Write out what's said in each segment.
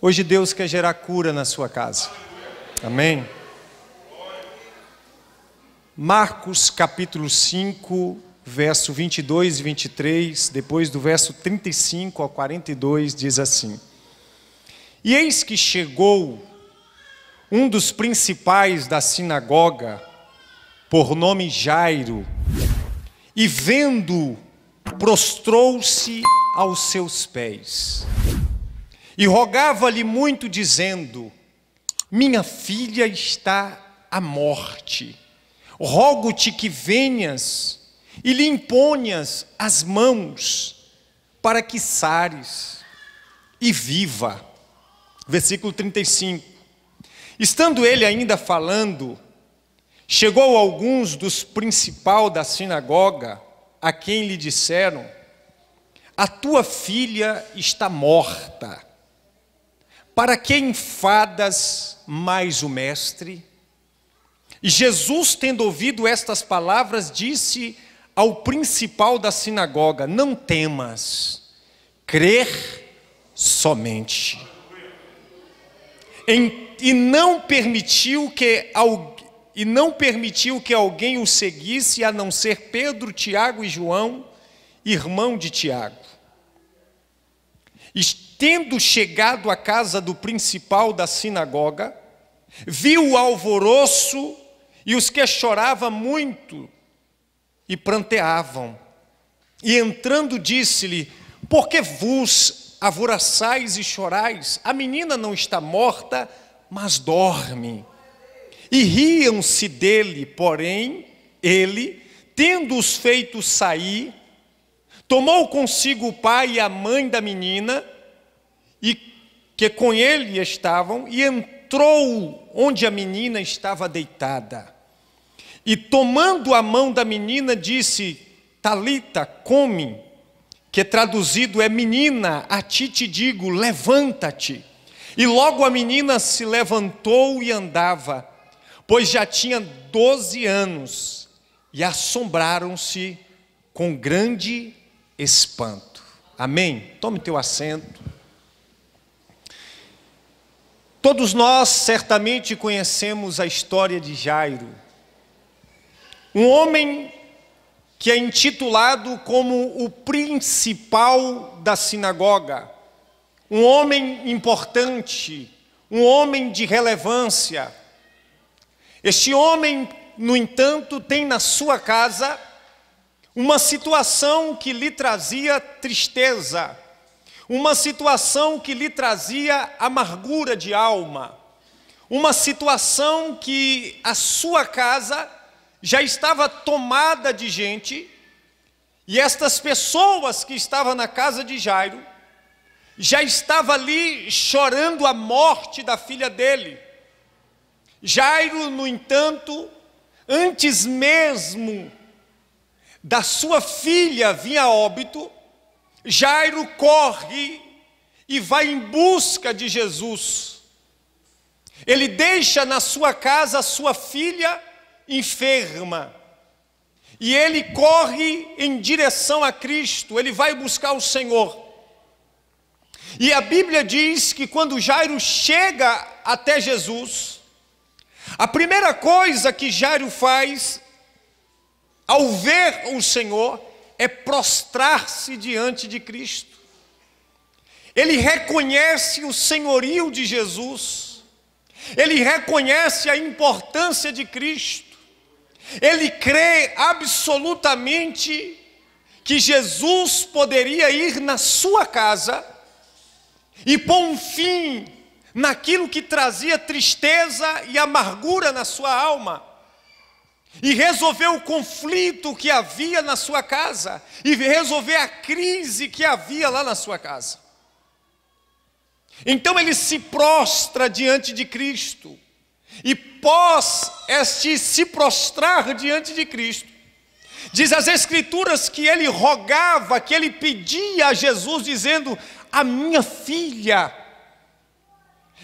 Hoje Deus quer gerar cura na sua casa. Amém? Marcos capítulo 5, verso 22 e 23, depois do verso 35 ao 42, diz assim: E eis que chegou um dos principais da sinagoga, por nome Jairo, e vendo, prostrou-se aos seus pés e rogava-lhe muito, dizendo: Minha filha está à morte. Rogo-te que venhas e lhe imponhas as mãos para que sares e viva. Versículo 35. Estando ele ainda falando, chegou alguns dos principal da sinagoga, a quem lhe disseram: A tua filha está morta para que enfadas mais o mestre? E Jesus, tendo ouvido estas palavras, disse ao principal da sinagoga: Não temas, crer somente. Em, e não permitiu que alguém e não permitiu que alguém o seguisse a não ser Pedro, Tiago e João, irmão de Tiago. Tendo chegado à casa do principal da sinagoga, viu o alvoroço e os que choravam muito e pranteavam. E entrando disse-lhe: Por que vos avoraçais e chorais? A menina não está morta, mas dorme. E riam-se dele, porém, ele, tendo-os feito sair, tomou consigo o pai e a mãe da menina, e que com ele estavam, e entrou onde a menina estava deitada. E tomando a mão da menina, disse: Talita, come, que traduzido é menina, a ti te digo, levanta-te. E logo a menina se levantou e andava, pois já tinha doze anos, e assombraram-se com grande espanto. Amém? Tome teu assento. Todos nós certamente conhecemos a história de Jairo, um homem que é intitulado como o principal da sinagoga, um homem importante, um homem de relevância. Este homem, no entanto, tem na sua casa uma situação que lhe trazia tristeza uma situação que lhe trazia amargura de alma, uma situação que a sua casa já estava tomada de gente, e estas pessoas que estavam na casa de Jairo já estava ali chorando a morte da filha dele. Jairo, no entanto, antes mesmo da sua filha vir a óbito, Jairo corre e vai em busca de Jesus. Ele deixa na sua casa sua filha enferma. E ele corre em direção a Cristo, ele vai buscar o Senhor. E a Bíblia diz que quando Jairo chega até Jesus, a primeira coisa que Jairo faz ao ver o Senhor é prostrar-se diante de Cristo. Ele reconhece o senhorio de Jesus, ele reconhece a importância de Cristo, ele crê absolutamente que Jesus poderia ir na sua casa e pôr um fim naquilo que trazia tristeza e amargura na sua alma e resolver o conflito que havia na sua casa, e resolver a crise que havia lá na sua casa. Então ele se prostra diante de Cristo, e pós este se prostrar diante de Cristo, diz as Escrituras que ele rogava, que ele pedia a Jesus, dizendo: A minha filha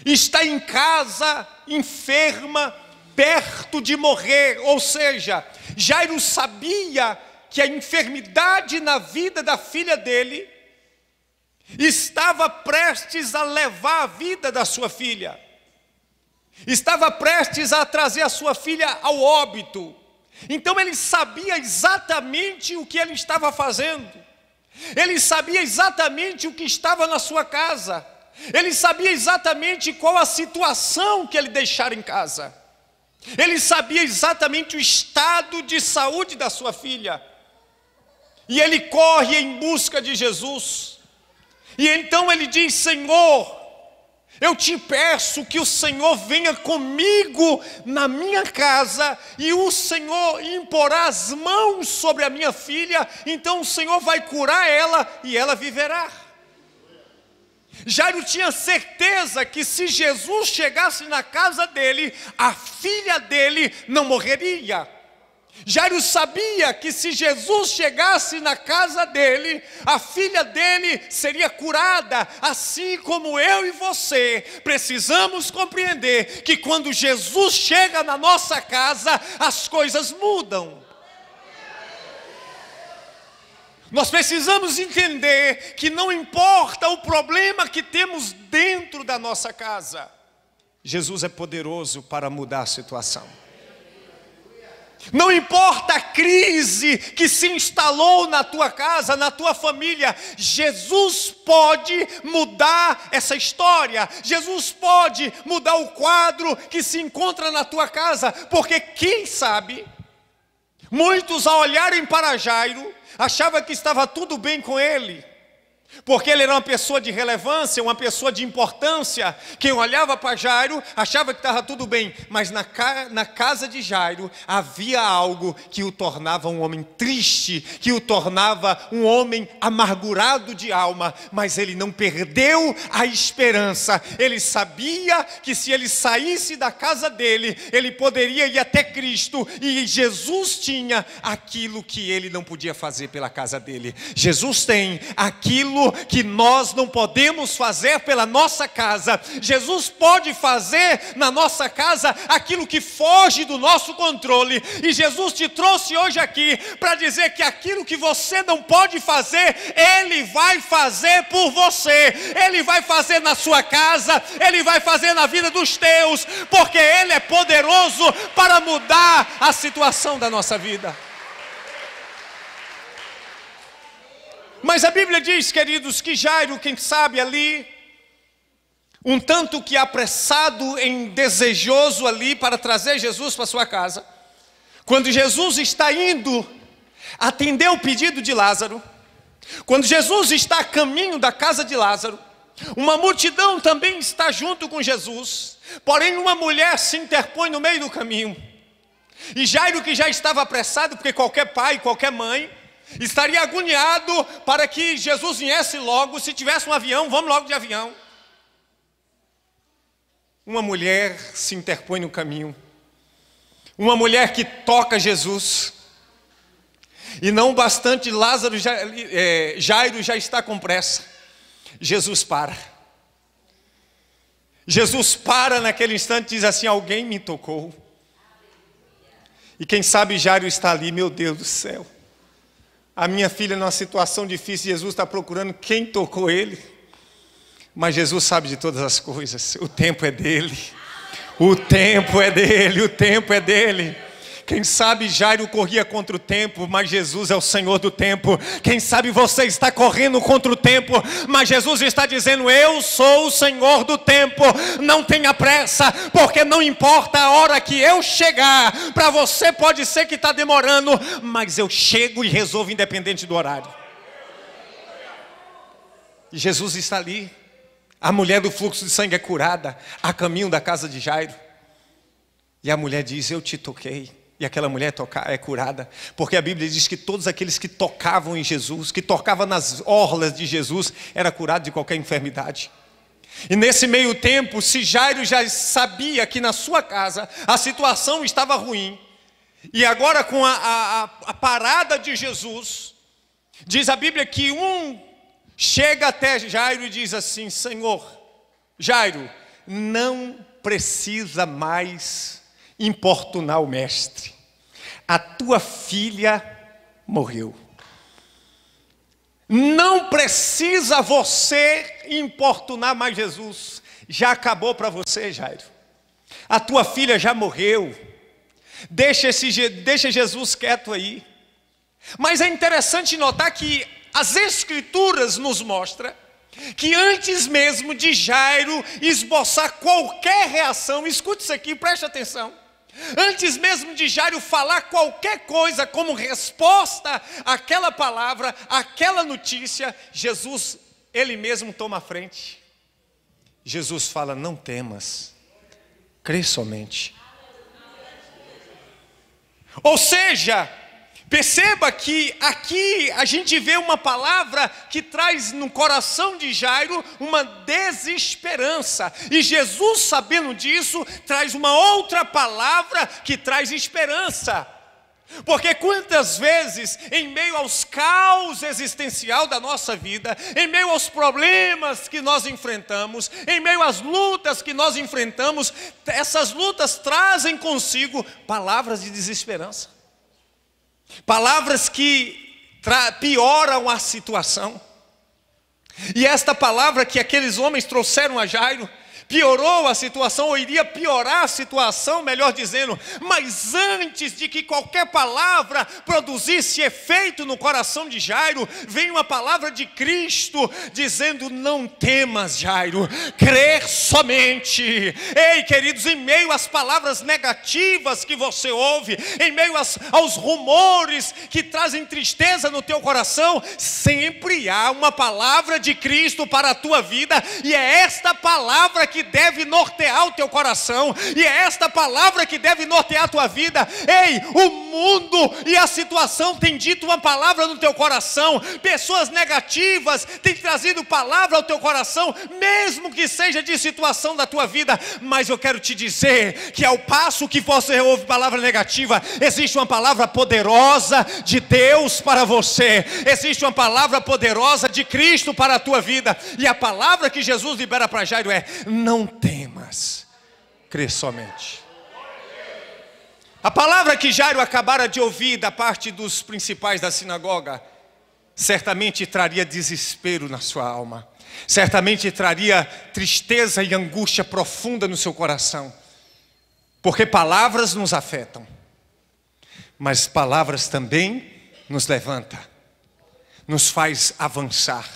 está em casa, enferma, perto de morrer, ou seja, Jairo sabia que a enfermidade na vida da filha dele estava prestes a levar a vida da sua filha, estava prestes a trazer a sua filha ao óbito. Então ele sabia exatamente o que ele estava fazendo, ele sabia exatamente o que estava na sua casa, ele sabia exatamente qual a situação que ele deixara em casa. Ele sabia exatamente o estado de saúde da sua filha. E ele corre em busca de Jesus. E então ele diz: Senhor, eu te peço que o Senhor venha comigo na minha casa e o Senhor imporá as mãos sobre a minha filha, então o Senhor vai curar ela e ela viverá. Jairo tinha certeza que se Jesus chegasse na casa dele, a filha dele não morreria. Jairo sabia que se Jesus chegasse na casa dele, a filha dele seria curada, assim como eu e você. Precisamos compreender que quando Jesus chega na nossa casa, as coisas mudam. Nós precisamos entender que não importa o problema que temos dentro da nossa casa, Jesus é poderoso para mudar a situação. Não importa a crise que se instalou na tua casa, na tua família, Jesus pode mudar essa história. Jesus pode mudar o quadro que se encontra na tua casa, porque quem sabe, muitos ao olharem para Jairo, achava que estava tudo bem com ele. Porque ele era uma pessoa de relevância, uma pessoa de importância. Quem olhava para Jairo achava que estava tudo bem, mas na, ca na casa de Jairo havia algo que o tornava um homem triste, que o tornava um homem amargurado de alma. Mas ele não perdeu a esperança. Ele sabia que se ele saísse da casa dele, ele poderia ir até Cristo e Jesus tinha aquilo que ele não podia fazer pela casa dele. Jesus tem aquilo aquilo que nós não podemos fazer pela nossa casa. Jesus pode fazer na nossa casa aquilo que foge do nosso controle. E Jesus te trouxe hoje aqui para dizer que aquilo que você não pode fazer, Ele vai fazer por você. Ele vai fazer na sua casa, Ele vai fazer na vida dos teus, porque Ele é poderoso para mudar a situação da nossa vida. Mas a Bíblia diz, queridos, que Jairo, quem sabe ali, um tanto que apressado em desejoso ali para trazer Jesus para sua casa, quando Jesus está indo atender o pedido de Lázaro, quando Jesus está a caminho da casa de Lázaro, uma multidão também está junto com Jesus, porém uma mulher se interpõe no meio do caminho. E Jairo, que já estava apressado, porque qualquer pai, qualquer mãe, Estaria agoniado para que Jesus viesse logo. Se tivesse um avião, vamos logo de avião. Uma mulher se interpõe no caminho. Uma mulher que toca Jesus. E não bastante, Lázaro já, é, Jairo já está com pressa. Jesus para. Jesus para naquele instante e diz assim: Alguém me tocou. E quem sabe Jairo está ali, meu Deus do céu. A minha filha, numa situação difícil, Jesus está procurando quem tocou ele. Mas Jesus sabe de todas as coisas, o tempo é dele. O tempo é dele, o tempo é dele. Quem sabe Jairo corria contra o tempo, mas Jesus é o Senhor do tempo. Quem sabe você está correndo contra o tempo, mas Jesus está dizendo: Eu sou o Senhor do tempo. Não tenha pressa, porque não importa a hora que eu chegar. Para você pode ser que está demorando, mas eu chego e resolvo independente do horário. Jesus está ali. A mulher do fluxo de sangue é curada a caminho da casa de Jairo. E a mulher diz: Eu te toquei e aquela mulher é curada, porque a Bíblia diz que todos aqueles que tocavam em Jesus, que tocavam nas orlas de Jesus, era curado de qualquer enfermidade. E nesse meio tempo, se Jairo já sabia que na sua casa a situação estava ruim, e agora com a, a, a parada de Jesus, diz a Bíblia que um chega até Jairo e diz assim: Senhor, Jairo, não precisa mais importunar o mestre. A tua filha morreu. Não precisa você importunar mais Jesus. Já acabou para você, Jairo. A tua filha já morreu. Deixa, esse, deixa Jesus quieto aí. Mas é interessante notar que as Escrituras nos mostram que antes mesmo de Jairo esboçar qualquer reação, escute isso aqui, preste atenção. Antes mesmo de Jairo falar qualquer coisa como resposta àquela palavra, àquela notícia, Jesus, ele mesmo toma a frente. Jesus fala: Não temas, crê somente. Ou seja, Perceba que aqui a gente vê uma palavra que traz no coração de Jairo uma desesperança. E Jesus, sabendo disso, traz uma outra palavra que traz esperança. Porque quantas vezes, em meio aos caos existencial da nossa vida, em meio aos problemas que nós enfrentamos, em meio às lutas que nós enfrentamos, essas lutas trazem consigo palavras de desesperança. Palavras que pioram a situação. E esta palavra que aqueles homens trouxeram a Jairo piorou a situação, ou iria piorar a situação, melhor dizendo, mas antes de que qualquer palavra produzisse efeito no coração de Jairo, vem uma palavra de Cristo dizendo: Não temas, Jairo, crer somente. Ei, queridos, em meio às palavras negativas que você ouve, em meio às, aos rumores que trazem tristeza no teu coração, sempre há uma palavra de Cristo para a tua vida, e é esta palavra que que deve nortear o teu coração, e é esta palavra que deve nortear a tua vida. Ei, o mundo e a situação tem dito uma palavra no teu coração, pessoas negativas têm trazido palavra ao teu coração, mesmo que seja de situação da tua vida, mas eu quero te dizer que ao passo que você ouve palavra negativa, existe uma palavra poderosa de Deus para você, existe uma palavra poderosa de Cristo para a tua vida, e a palavra que Jesus libera para Jairo é: não temas, crê somente. A palavra que Jairo acabara de ouvir da parte dos principais da sinagoga certamente traria desespero na sua alma, certamente traria tristeza e angústia profunda no seu coração, porque palavras nos afetam, mas palavras também nos levanta, nos faz avançar.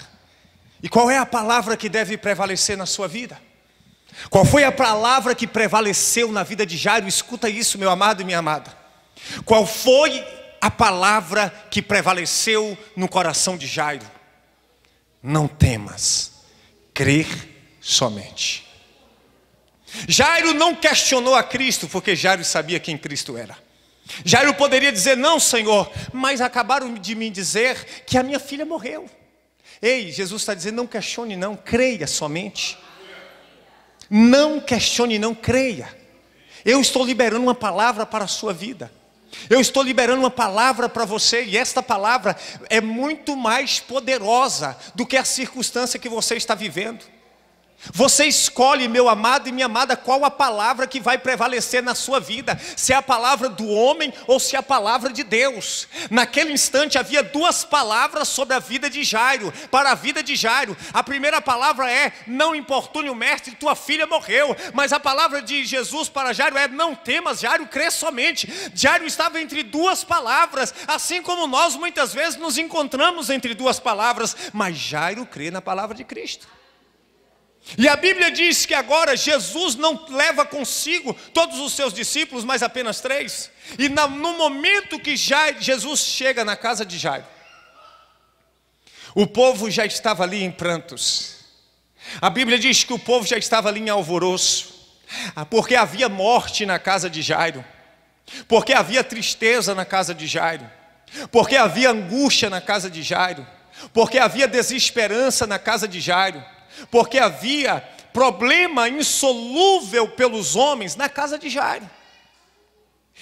E qual é a palavra que deve prevalecer na sua vida? Qual foi a palavra que prevaleceu na vida de Jairo? Escuta isso, meu amado e minha amada. Qual foi a palavra que prevaleceu no coração de Jairo? Não temas, crer somente. Jairo não questionou a Cristo, porque Jairo sabia quem Cristo era. Jairo poderia dizer: Não, Senhor, mas acabaram de me dizer que a minha filha morreu. Ei, Jesus está dizendo: Não questione, não, creia somente. Não questione, não creia. Eu estou liberando uma palavra para a sua vida. Eu estou liberando uma palavra para você e esta palavra é muito mais poderosa do que a circunstância que você está vivendo. Você escolhe, meu amado e minha amada, qual a palavra que vai prevalecer na sua vida: se é a palavra do homem ou se é a palavra de Deus. Naquele instante havia duas palavras sobre a vida de Jairo, para a vida de Jairo. A primeira palavra é: Não importune o mestre, tua filha morreu. Mas a palavra de Jesus para Jairo é: Não temas, Jairo, crê somente. Jairo estava entre duas palavras, assim como nós muitas vezes nos encontramos entre duas palavras, mas Jairo crê na palavra de Cristo. E a Bíblia diz que agora Jesus não leva consigo todos os seus discípulos, mas apenas três. E no momento que Jesus chega na casa de Jairo, o povo já estava ali em prantos. A Bíblia diz que o povo já estava ali em alvoroço, ah, porque havia morte na casa de Jairo, porque havia tristeza na casa de Jairo, porque havia angústia na casa de Jairo, porque havia desesperança na casa de Jairo porque havia problema insolúvel pelos homens na casa de Jairo.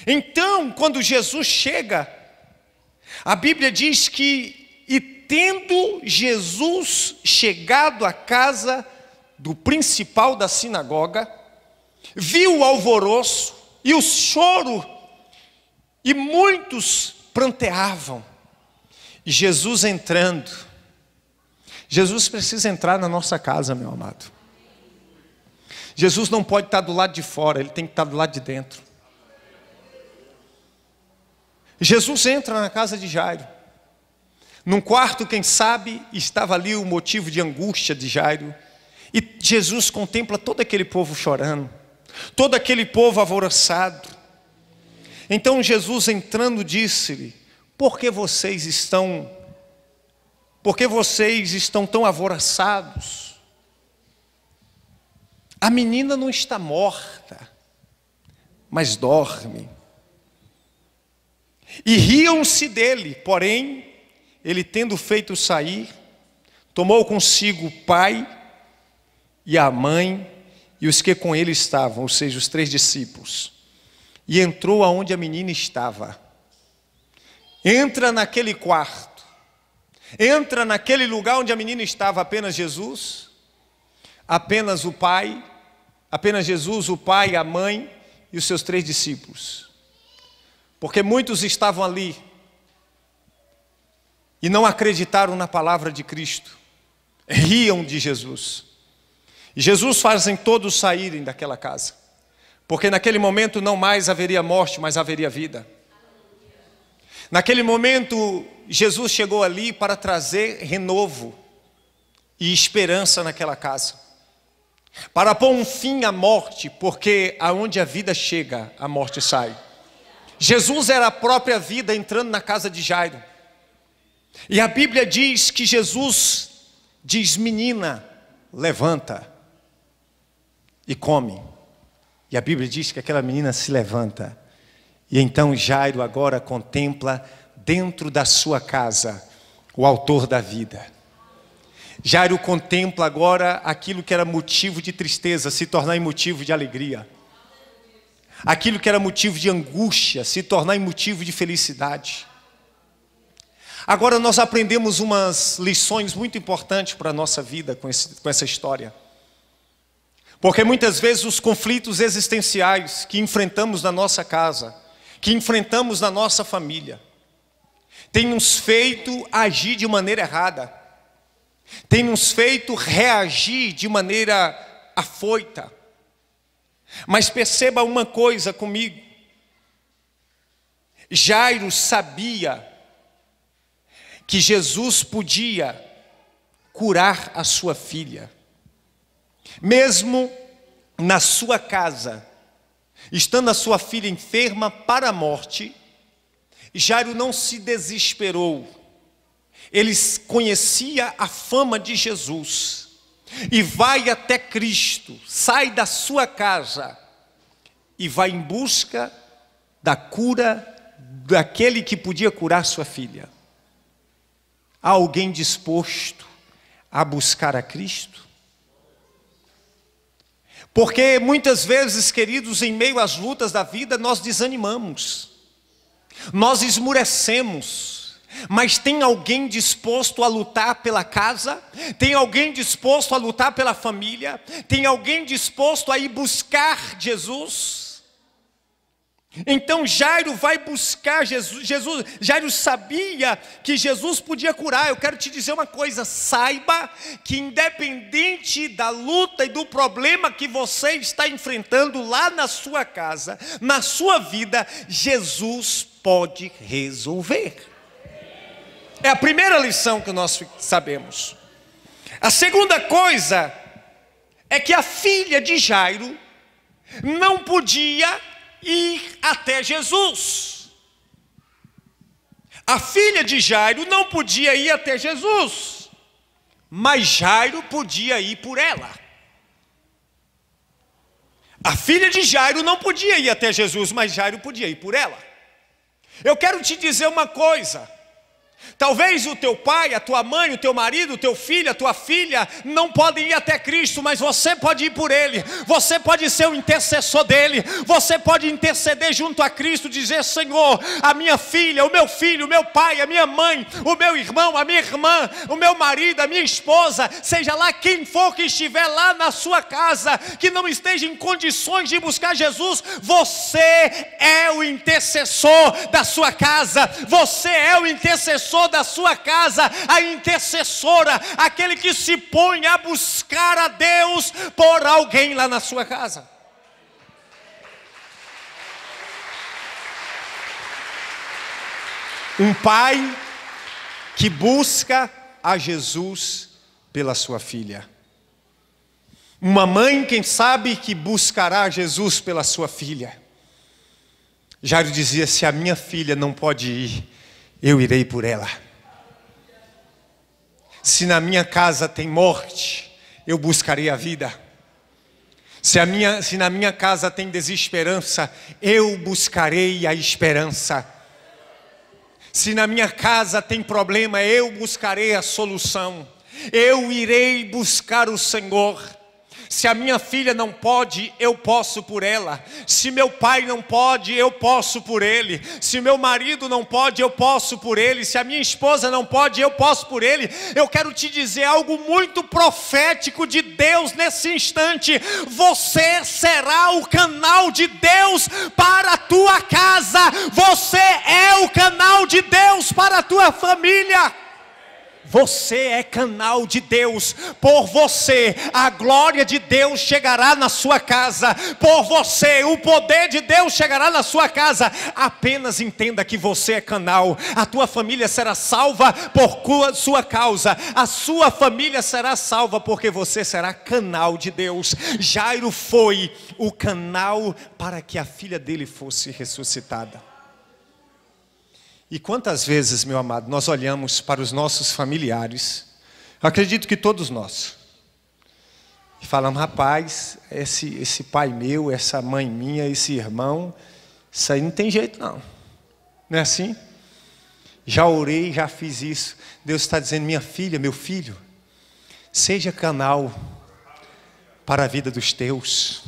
Então, quando Jesus chega, a Bíblia diz que, e tendo Jesus chegado à casa do principal da sinagoga, viu o alvoroço e o choro, e muitos pranteavam. Jesus entrando, Jesus precisa entrar na nossa casa, meu amado. Jesus não pode estar do lado de fora, ele tem que estar do lado de dentro. Jesus entra na casa de Jairo. Num quarto, quem sabe, estava ali o motivo de angústia de Jairo. E Jesus contempla todo aquele povo chorando, todo aquele povo alvoroçado. Então Jesus entrando disse-lhe: Por que vocês estão porque vocês estão tão avoraçados? A menina não está morta, mas dorme. E riam-se dele, porém, ele tendo feito sair, tomou consigo o pai e a mãe e os que com ele estavam, ou seja, os três discípulos, e entrou aonde a menina estava. Entra naquele quarto entra naquele lugar onde a menina estava, apenas Jesus, apenas o pai, apenas Jesus, o pai, a mãe e os seus três discípulos. Porque muitos estavam ali e não acreditaram na palavra de Cristo, riam de Jesus. E Jesus fazem todos saírem daquela casa, porque naquele momento não mais haveria morte, mas haveria vida. Naquele momento, Jesus chegou ali para trazer renovo e esperança naquela casa, para pôr um fim à morte, porque aonde a vida chega, a morte sai. Jesus era a própria vida entrando na casa de Jairo. E a Bíblia diz que Jesus diz: Menina, levanta e come. E a Bíblia diz que aquela menina se levanta e então Jairo agora contempla dentro da sua casa o Autor da vida. Jairo contempla agora aquilo que era motivo de tristeza se tornar em motivo de alegria. Aquilo que era motivo de angústia se tornar em motivo de felicidade. Agora nós aprendemos umas lições muito importantes para a nossa vida com, esse, com essa história. Porque muitas vezes os conflitos existenciais que enfrentamos na nossa casa, que enfrentamos na nossa família, tem nos feito agir de maneira errada, tem nos feito reagir de maneira afoita. Mas perceba uma coisa comigo: Jairo sabia que Jesus podia curar a sua filha, mesmo na sua casa Estando a sua filha enferma para a morte, Jairo não se desesperou. Ele conhecia a fama de Jesus e vai até Cristo, sai da sua casa e vai em busca da cura daquele que podia curar sua filha. Há alguém disposto a buscar a Cristo? Porque muitas vezes, queridos, em meio às lutas da vida, nós desanimamos, nós esmurecemos. Mas tem alguém disposto a lutar pela casa? Tem alguém disposto a lutar pela família? Tem alguém disposto a ir buscar Jesus? Então Jairo vai buscar Jesus. Jesus. Jairo sabia que Jesus podia curar. Eu quero te dizer uma coisa: saiba que, independente da luta e do problema que você está enfrentando lá na sua casa, na sua vida, Jesus pode resolver. É a primeira lição que nós sabemos. A segunda coisa é que a filha de Jairo não podia ir até Jesus. A filha de Jairo não podia ir até Jesus, mas Jairo podia ir por ela. A filha de Jairo não podia ir até Jesus, mas Jairo podia ir por ela. Eu quero te dizer uma coisa: Talvez o teu pai, a tua mãe, o teu marido, o teu filho, a tua filha não podem ir até Cristo, mas você pode ir por ele. Você pode ser o intercessor dele. Você pode interceder junto a Cristo, dizer: Senhor, a minha filha, o meu filho, o meu pai, a minha mãe, o meu irmão, a minha irmã, o meu marido, a minha esposa, seja lá quem for que estiver lá na sua casa, que não esteja em condições de buscar Jesus, você é o intercessor da sua casa. Você é o intercessor intercessor da sua casa, a intercessora, aquele que se põe a buscar a Deus por alguém lá na sua casa. Um pai que busca a Jesus pela sua filha. Uma mãe, quem sabe, que buscará Jesus pela sua filha. Jairo dizia: Se a minha filha não pode ir, eu irei por ela. Se na minha casa tem morte, eu buscarei a vida. Se, a minha, se na minha casa tem desesperança, eu buscarei a esperança. Se na minha casa tem problema, eu buscarei a solução. Eu irei buscar o Senhor. Se a minha filha não pode, eu posso por ela. Se meu pai não pode, eu posso por ele. Se meu marido não pode, eu posso por ele. Se a minha esposa não pode, eu posso por ele. Eu quero te dizer algo muito profético de Deus nesse instante. Você será o canal de Deus para a tua casa. Você é o canal de Deus para a tua família. Você é canal de Deus. Por você, a glória de Deus chegará na sua casa. Por você, o poder de Deus chegará na sua casa. Apenas entenda que você é canal. A tua família será salva por sua causa. A sua família será salva porque você será canal de Deus. Jairo foi o canal para que a filha dele fosse ressuscitada. E quantas vezes, meu amado, nós olhamos para os nossos familiares, acredito que todos nós, e falamos, rapaz, esse, esse pai meu, essa mãe minha, esse irmão, isso aí não tem jeito não. Não é assim? Já orei, já fiz isso. Deus está dizendo, minha filha, meu filho, seja canal para a vida dos teus.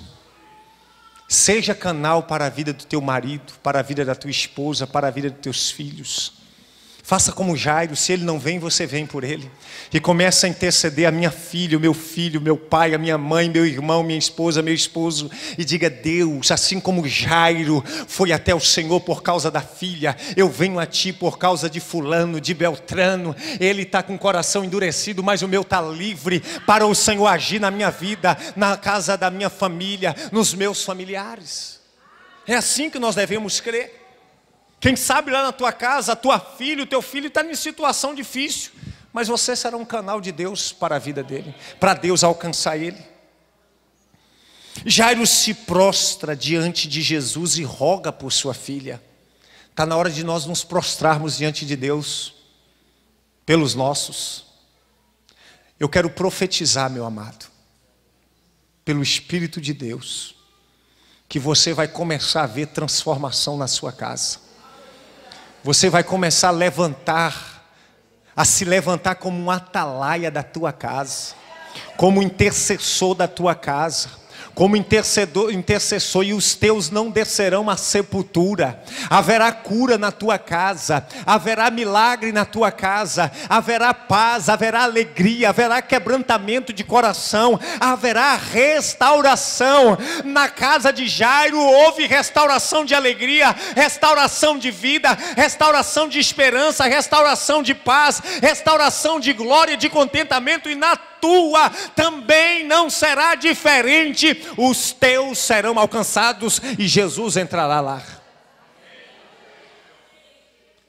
Seja canal para a vida do teu marido, para a vida da tua esposa, para a vida dos teus filhos. Faça como Jairo, se ele não vem, você vem por ele. E começa a interceder a minha filha, o meu filho, meu pai, a minha mãe, meu irmão, minha esposa, meu esposo. E diga, Deus, assim como Jairo foi até o Senhor por causa da filha, eu venho a ti por causa de fulano, de Beltrano. Ele está com o coração endurecido, mas o meu está livre para o Senhor agir na minha vida, na casa da minha família, nos meus familiares. É assim que nós devemos crer. Quem sabe lá na tua casa, a tua filha, o teu filho está em situação difícil, mas você será um canal de Deus para a vida dele, para Deus alcançar ele. Jairo se prostra diante de Jesus e roga por sua filha. Está na hora de nós nos prostrarmos diante de Deus, pelos nossos. Eu quero profetizar, meu amado, pelo Espírito de Deus, que você vai começar a ver transformação na sua casa você vai começar a levantar, a se levantar como um atalaia da tua casa, como um intercessor da tua casa como intercedor, intercessor, e os teus não descerão à sepultura. Haverá cura na tua casa, haverá milagre na tua casa, haverá paz, haverá alegria, haverá quebrantamento de coração, haverá restauração. Na casa de Jairo houve restauração de alegria, restauração de vida, restauração de esperança, restauração de paz, restauração de glória, de contentamento, e na tua também não será diferente, os teus serão alcançados e Jesus entrará lá.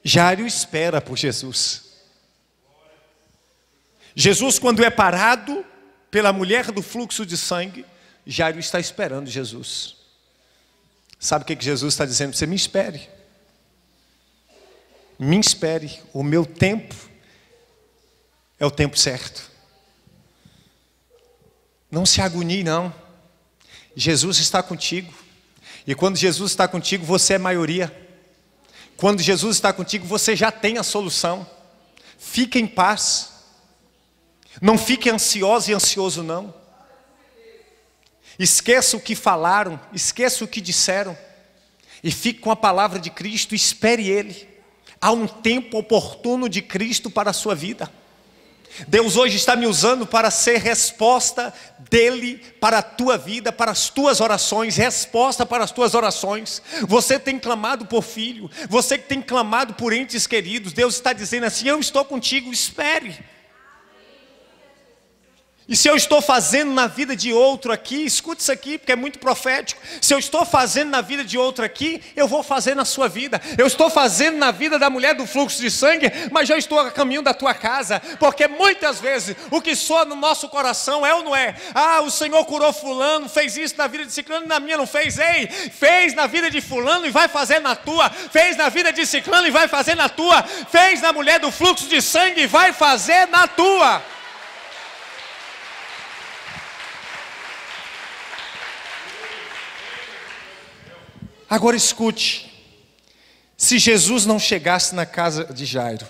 Jário espera por Jesus. Jesus, quando é parado pela mulher do fluxo de sangue, Jairo está esperando Jesus. Sabe o que Jesus está dizendo? Você me espere. Me espere. O meu tempo é o tempo certo. Não se agonie, não. Jesus está contigo. E quando Jesus está contigo, você é maioria. Quando Jesus está contigo, você já tem a solução. Fique em paz. Não fique ansioso e ansioso, não. Esqueça o que falaram, esqueça o que disseram. E fique com a palavra de Cristo, espere Ele. Há um tempo oportuno de Cristo para a sua vida. Deus hoje está me usando para ser resposta dele para a tua vida, para as tuas orações, resposta para as tuas orações. Você tem clamado por filho, você que tem clamado por entes queridos, Deus está dizendo assim: Eu estou contigo, espere. E se eu estou fazendo na vida de outro aqui, escute isso aqui, porque é muito profético. Se eu estou fazendo na vida de outro aqui, eu vou fazer na sua vida. Eu estou fazendo na vida da mulher do fluxo de sangue, mas já estou a caminho da tua casa. Porque muitas vezes o que soa no nosso coração é ou não é? Ah, o Senhor curou Fulano, fez isso na vida de Ciclano e na minha não fez. Ei, fez na vida de Fulano e vai fazer na tua. Fez na vida de Ciclano e vai fazer na tua. Fez na mulher do fluxo de sangue e vai fazer na tua. Agora escute: se Jesus não chegasse na casa de Jairo,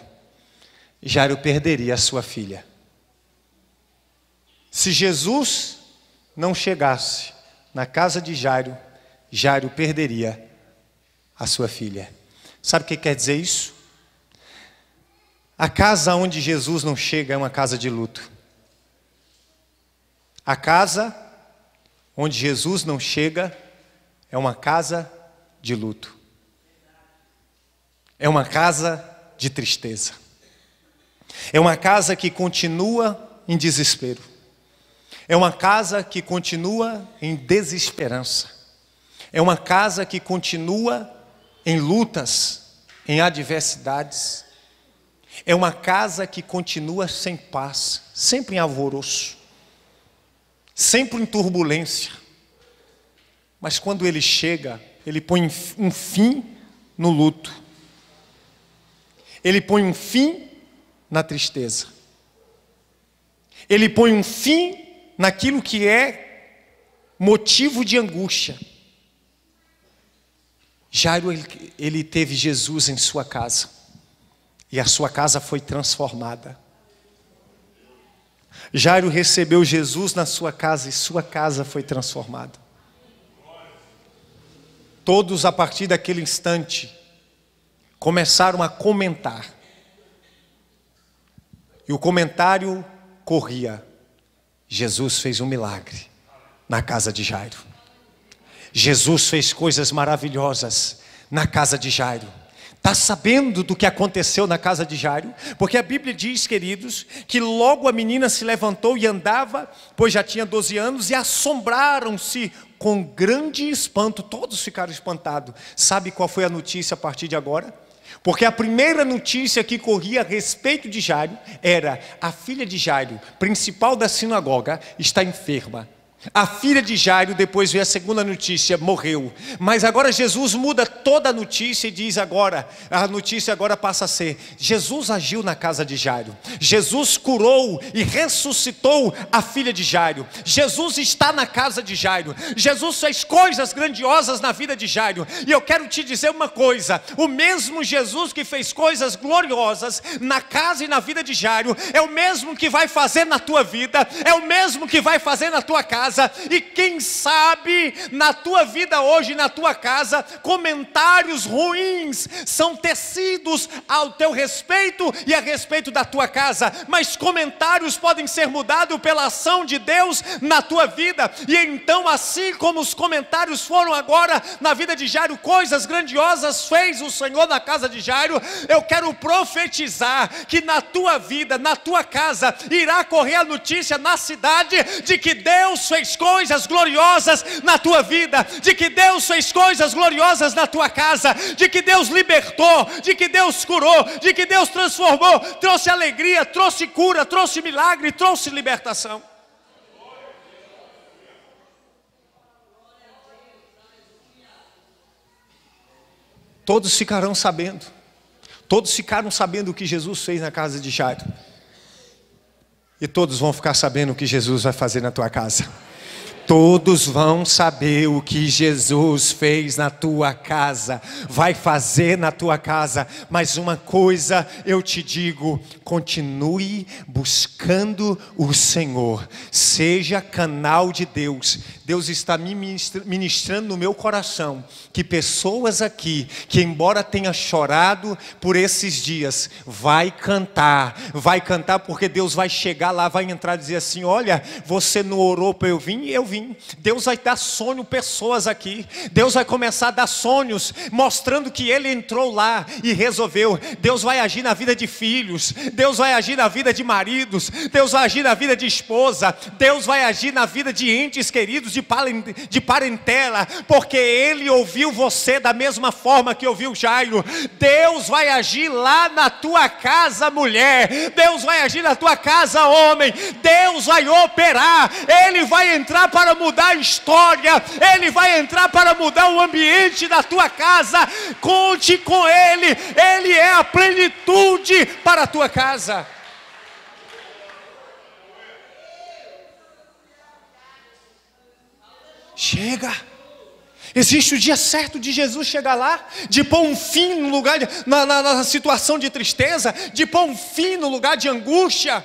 Jairo perderia a sua filha. Se Jesus não chegasse na casa de Jairo, Jairo perderia a sua filha. Sabe o que quer dizer isso? A casa onde Jesus não chega é uma casa de luto. A casa onde Jesus não chega é uma casa de de luto. É uma casa de tristeza. É uma casa que continua em desespero. É uma casa que continua em desesperança. É uma casa que continua em lutas, em adversidades. É uma casa que continua sem paz, sempre em alvoroço, sempre em turbulência. Mas quando ele chega, ele põe um fim no luto. Ele põe um fim na tristeza. Ele põe um fim naquilo que é motivo de angústia. Jairo, ele, teve Jesus em sua casa. E a sua casa foi transformada. Jairo recebeu Jesus na sua casa e sua casa foi transformada. Todos, a partir daquele instante, começaram a comentar. E o comentário corria: Jesus fez um milagre na casa de Jairo. Jesus fez coisas maravilhosas na casa de Jairo. Está sabendo do que aconteceu na casa de Jairo? Porque a Bíblia diz, queridos, que logo a menina se levantou e andava, pois já tinha 12 anos, e assombraram-se com grande espanto, todos ficaram espantados. Sabe qual foi a notícia a partir de agora? Porque a primeira notícia que corria a respeito de Jairo era: a filha de Jairo, principal da sinagoga, está enferma. A filha de Jairo, depois veio a segunda notícia, morreu. Mas agora Jesus muda toda a notícia e diz agora, a notícia agora passa a ser: Jesus agiu na casa de Jairo. Jesus curou e ressuscitou a filha de Jairo. Jesus está na casa de Jairo. Jesus fez coisas grandiosas na vida de Jairo. E eu quero te dizer uma coisa: o mesmo Jesus que fez coisas gloriosas na casa e na vida de Jairo, é o mesmo que vai fazer na tua vida, é o mesmo que vai fazer na tua casa casa. E quem sabe na tua vida hoje, na tua casa, comentários ruins são tecidos ao teu respeito e a respeito da tua casa, mas comentários podem ser mudados pela ação de Deus na tua vida. E então, assim como os comentários foram agora na vida de Jairo, coisas grandiosas fez o Senhor na casa de Jairo, eu quero profetizar que na tua vida, na tua casa, irá correr a notícia na cidade de que Deus fez fez coisas gloriosas na tua vida, de que Deus fez coisas gloriosas na tua casa, de que Deus libertou, de que Deus curou, de que Deus transformou, trouxe alegria, trouxe cura, trouxe milagre, trouxe libertação. Todos ficarão sabendo. Todos ficaram sabendo o que Jesus fez na casa de Jairo. E todos vão ficar sabendo o que Jesus vai fazer na tua casa. Todos vão saber o que Jesus fez na tua casa, vai fazer na tua casa, mas uma coisa eu te digo: continue buscando o Senhor, seja canal de Deus, Deus está me ministrando no meu coração que pessoas aqui, que embora tenha chorado por esses dias, vai cantar, vai cantar porque Deus vai chegar lá, vai entrar e dizer assim: Olha, você não orou para eu vir, eu vim. Deus vai dar sonho pessoas aqui, Deus vai começar a dar sonhos, mostrando que Ele entrou lá e resolveu. Deus vai agir na vida de filhos, Deus vai agir na vida de maridos, Deus vai agir na vida de esposa, Deus vai agir na vida de entes queridos, de de parentela, porque ele ouviu você da mesma forma que ouviu Jairo. Deus vai agir lá na tua casa, mulher. Deus vai agir na tua casa, homem. Deus vai operar. Ele vai entrar para mudar a história. Ele vai entrar para mudar o ambiente da tua casa. Conte com ele. Ele é a plenitude para a tua casa. Chega. Existe o dia certo de Jesus chegar lá, de pôr um fim no lugar, de, na, na, na situação de tristeza, de pôr um fim no lugar de angústia.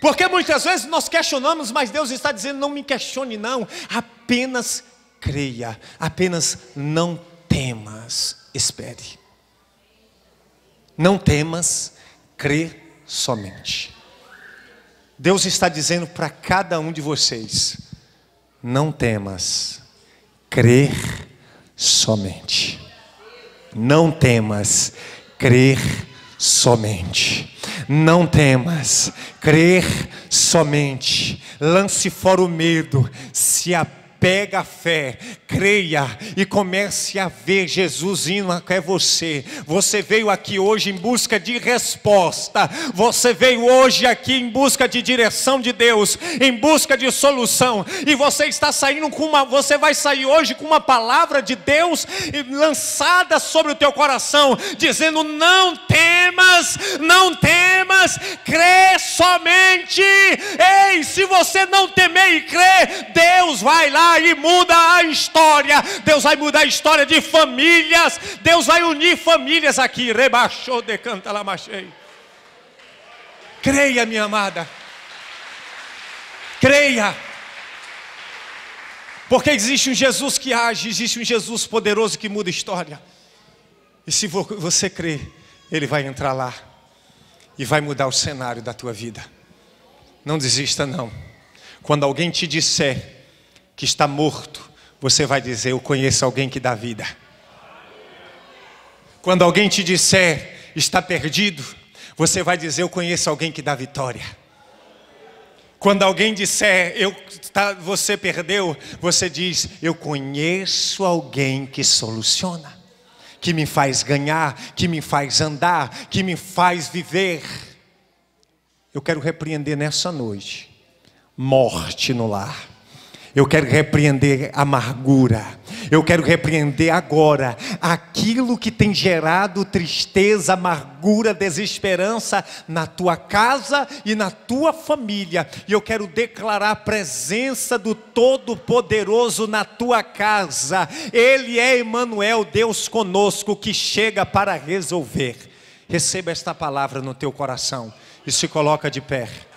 Porque muitas vezes nós questionamos, mas Deus está dizendo: não me questione, não. Apenas creia, apenas não temas, espere. Não temas, crê somente. Deus está dizendo para cada um de vocês: não temas, crer somente. Não temas, crer somente. Não temas, crer somente. Lance fora o medo, se apresente. Pega a fé, creia e comece a ver Jesus indo até você. Você veio aqui hoje em busca de resposta. Você veio hoje aqui em busca de direção de Deus, em busca de solução. E você está saindo com uma, você vai sair hoje com uma palavra de Deus lançada sobre o teu coração, dizendo: "Não temas, não temas, crê somente". Ei, se você não temer e crer, Deus vai lá vai e muda a história. Deus vai mudar a história de famílias. Deus vai unir famílias aqui. Rebaixou decanta, lá machei. Creia, minha amada. Creia. Porque existe um Jesus que age, existe um Jesus poderoso que muda a história. E se você crer, ele vai entrar lá e vai mudar o cenário da tua vida. Não desista, não. Quando alguém te disser que está morto, você vai dizer: Eu conheço alguém que dá vida. Quando alguém te disser está perdido, você vai dizer: Eu conheço alguém que dá vitória. Quando alguém disser eu, tá, você perdeu, você diz: Eu conheço alguém que soluciona, que me faz ganhar, que me faz andar, que me faz viver. Eu quero repreender nessa noite: morte no lar. Eu quero repreender amargura. Eu quero repreender agora aquilo que tem gerado tristeza, amargura, desesperança na tua casa e na tua família. E eu quero declarar a presença do Todo-Poderoso na tua casa. Ele é Emmanuel, Deus conosco, que chega para resolver. Receba esta palavra no teu coração e se coloca de pé.